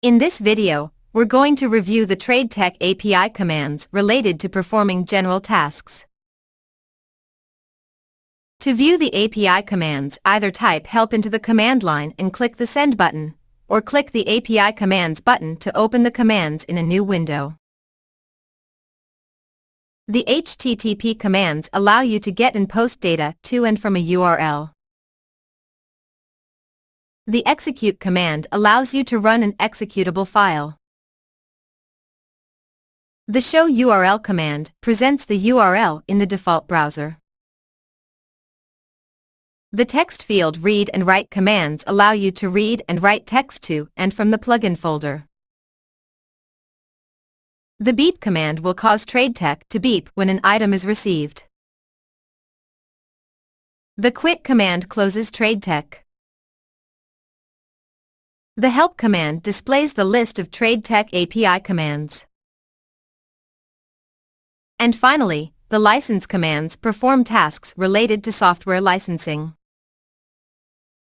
In this video, we're going to review the TradeTech API commands related to performing general tasks. To view the API commands, either type help into the command line and click the send button, or click the API commands button to open the commands in a new window. The HTTP commands allow you to get and post data to and from a URL. The execute command allows you to run an executable file. The show URL command presents the URL in the default browser. The text field read and write commands allow you to read and write text to and from the plugin folder. The beep command will cause TradeTech to beep when an item is received. The quit command closes TradeTech. The Help command displays the list of TradeTech API commands. And finally, the license commands perform tasks related to software licensing.